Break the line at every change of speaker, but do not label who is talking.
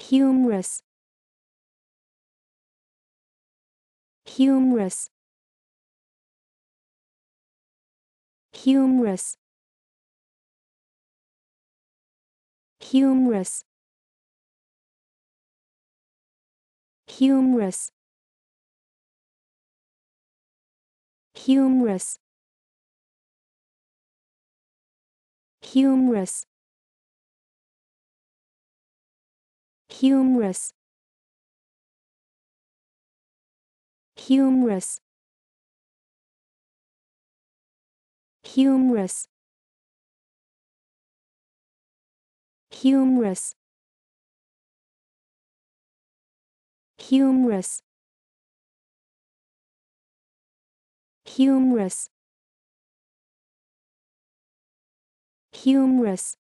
humorous humorous humorous humorous humorous humorous humorous humorous humorous humorous humorous humorous humorous humorous